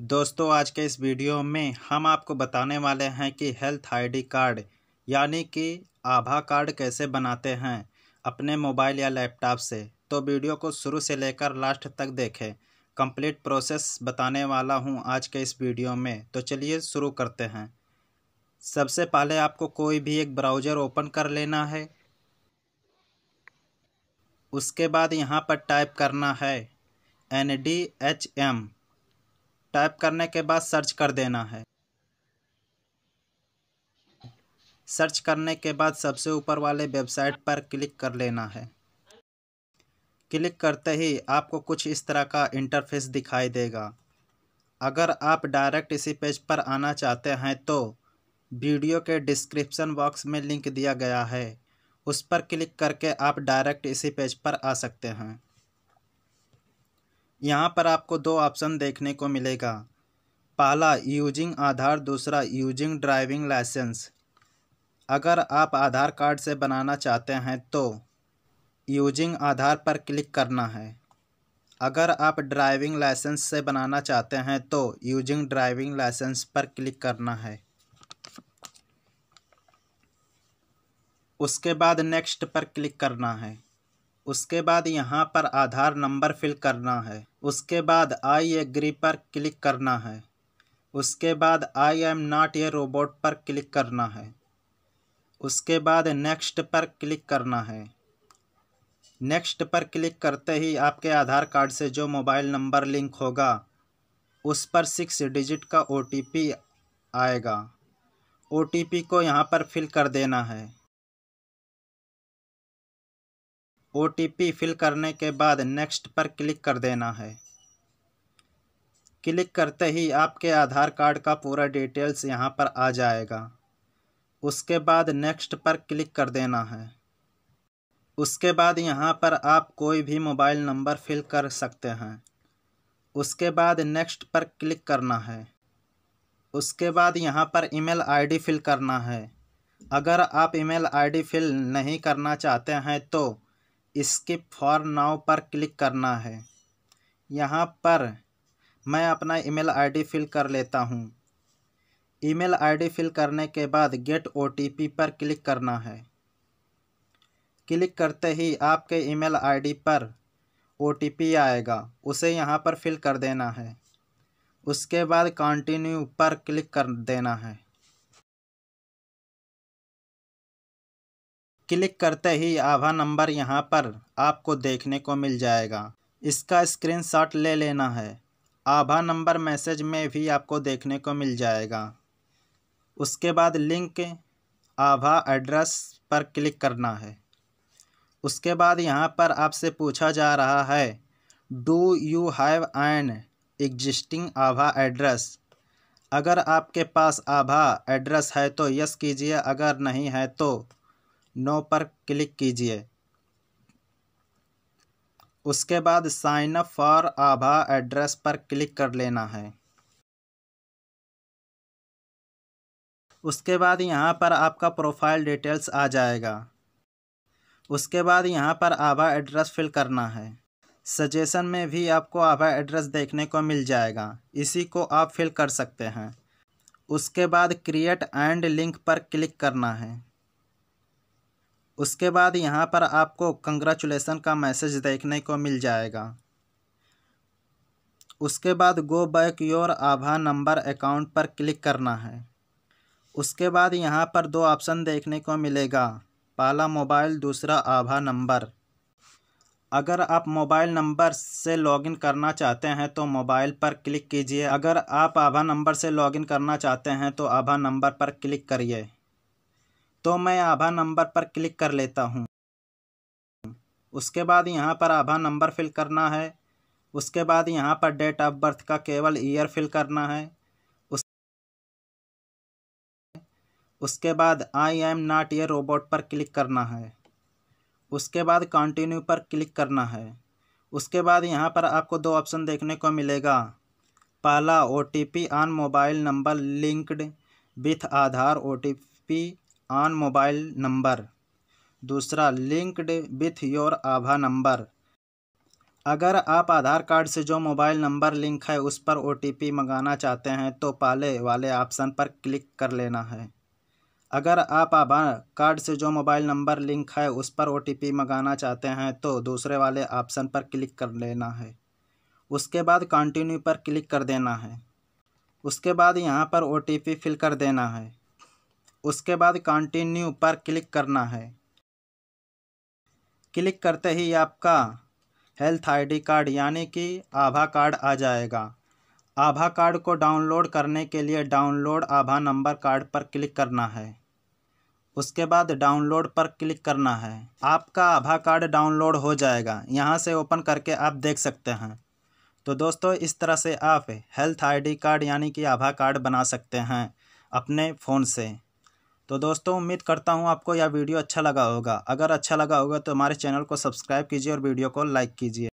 दोस्तों आज के इस वीडियो में हम आपको बताने वाले हैं कि हेल्थ आईडी कार्ड यानी कि आभा कार्ड कैसे बनाते हैं अपने मोबाइल या लैपटॉप से तो वीडियो को शुरू से लेकर लास्ट तक देखें कंप्लीट प्रोसेस बताने वाला हूं आज के इस वीडियो में तो चलिए शुरू करते हैं सबसे पहले आपको कोई भी एक ब्राउज़र ओपन कर लेना है उसके बाद यहाँ पर टाइप करना है N D H M type करने के बाद सर्च कर देना है सर्च करने के बाद सबसे ऊपर वाले वेबसाइट पर क्लिक कर लेना है क्लिक करते ही आपको कुछ इस तरह का इंटरफेस दिखाई देगा अगर आप डायरेक्ट इसी पेज पर आना चाहते हैं तो वीडियो के डिस्क्रिप्शन बॉक्स में लिंक दिया गया है उस पर क्लिक करके आप डायरेक्ट इसी पेज पर आ सकते हैं यहाँ पर आपको दो ऑप्शन देखने को मिलेगा पहला यूजिंग आधार दूसरा यूजिंग ड्राइविंग लाइसेंस अगर आप आधार कार्ड से बनाना चाहते हैं तो यूजिंग आधार पर क्लिक करना है अगर आप ड्राइविंग लाइसेंस से बनाना चाहते हैं तो यूजिंग ड्राइविंग लाइसेंस पर क्लिक करना है उसके बाद नेक्स्ट पर क्लिक करना है उसके बाद यहाँ पर आधार नंबर फिल करना है उसके बाद आई एग्री पर क्लिक करना है उसके बाद I am not a robot पर क्लिक करना है उसके बाद नेक्स्ट पर क्लिक करना है नेक्स्ट पर क्लिक करते ही आपके आधार कार्ड से जो मोबाइल नंबर लिंक होगा उस पर सिक्स डिजिट का ओ आएगा ओ को यहाँ पर फिल कर देना है ओ फिल करने के बाद नेक्स्ट पर क्लिक कर देना है क्लिक करते ही आपके आधार कार्ड का पूरा डिटेल्स यहाँ पर आ जाएगा उसके बाद नेक्स्ट पर क्लिक कर देना है उसके बाद यहाँ पर आप कोई भी मोबाइल नंबर फिल कर सकते हैं उसके बाद नेक्स्ट पर क्लिक करना है उसके बाद यहाँ पर ईमेल आईडी फिल करना है अगर आप ईमेल आईडी फिल नहीं करना चाहते हैं तो इसके फॉर नाव पर क्लिक करना है यहाँ पर मैं अपना ईमेल आईडी फिल कर लेता हूँ ईमेल आईडी फिल करने के बाद गेट ओटीपी पर क्लिक करना है क्लिक करते ही आपके ईमेल आईडी पर ओटीपी आएगा उसे यहाँ पर फिल कर देना है उसके बाद कंटिन्यू पर क्लिक कर देना है क्लिक करते ही आभा नंबर यहाँ पर आपको देखने को मिल जाएगा इसका स्क्रीनशॉट ले लेना है आभा नंबर मैसेज में भी आपको देखने को मिल जाएगा उसके बाद लिंक आभा एड्रेस पर क्लिक करना है उसके बाद यहाँ पर आपसे पूछा जा रहा है do you have an existing आभा एड्रेस अगर आपके पास आभा एड्रेस है तो यस कीजिए अगर नहीं है तो नो पर क्लिक कीजिए उसके बाद साइन अप फॉर आभा एड्रेस पर क्लिक कर लेना है उसके बाद यहाँ पर आपका प्रोफाइल डिटेल्स आ जाएगा उसके बाद यहाँ पर आभा एड्रेस फिल करना है सजेशन में भी आपको आभा एड्रेस देखने को मिल जाएगा इसी को आप फिल कर सकते हैं उसके बाद क्रिएट एंड लिंक पर क्लिक करना है उसके बाद यहाँ पर आपको कंग्रेचुलेसन का मैसेज देखने को मिल जाएगा उसके बाद गो बैक योर आभा नंबर अकाउंट पर क्लिक करना है उसके बाद यहाँ पर दो ऑप्शन देखने को मिलेगा पहला मोबाइल दूसरा आभा नंबर अगर आप मोबाइल नंबर से लॉगिन करना चाहते हैं तो मोबाइल पर क्लिक कीजिए अगर आप आभा नंबर से लॉगिन करना चाहते हैं तो आभा नंबर पर क्लिक करिए तो मैं आभा नंबर पर क्लिक कर लेता हूँ उसके बाद यहाँ पर आभा नंबर फिल करना है उसके बाद यहाँ पर डेट ऑफ बर्थ का केवल ईयर फिल करना है उसके बाद आई एम नॉट ये रोबोट पर क्लिक करना है उसके बाद कंटिन्यू पर क्लिक करना है उसके बाद यहाँ पर आपको दो ऑप्शन देखने को मिलेगा पहला O T P on mobile number linked with Aadhaar O T P on mobile number दूसरा लिंक्ड विथ योर आभा नंबर अगर आप आधार कार्ड से जो मोबाइल नंबर लिंक है उस पर ओ मंगाना चाहते हैं तो पहले वाले ऑप्शन पर क्लिक कर लेना है अगर आप आभा कार्ड से जो मोबाइल नंबर लिंक है उस पर ओ मंगाना चाहते हैं तो दूसरे वाले ऑप्शन पर क्लिक कर लेना है उसके बाद कंटिन्यू पर क्लिक कर देना है उसके बाद यहाँ पर ओ फिल कर देना है उसके बाद कंटिन्यू पर क्लिक करना है क्लिक करते ही आपका हेल्थ आईडी कार्ड यानी कि आभा कार्ड आ जाएगा आभा कार्ड को डाउनलोड करने के लिए डाउनलोड आभा नंबर कार्ड पर क्लिक करना है उसके बाद डाउनलोड पर क्लिक करना है आपका आभा कार्ड डाउनलोड हो जाएगा यहाँ से ओपन करके आप देख सकते हैं तो दोस्तों इस तरह से आप हेल्थ आईडी कार्ड यानी कि आभा कार्ड बना सकते हैं अपने फ़ोन से तो दोस्तों उम्मीद करता हूँ आपको यह वीडियो अच्छा लगा होगा अगर अच्छा लगा होगा तो हमारे चैनल को सब्सक्राइब कीजिए और वीडियो को लाइक कीजिए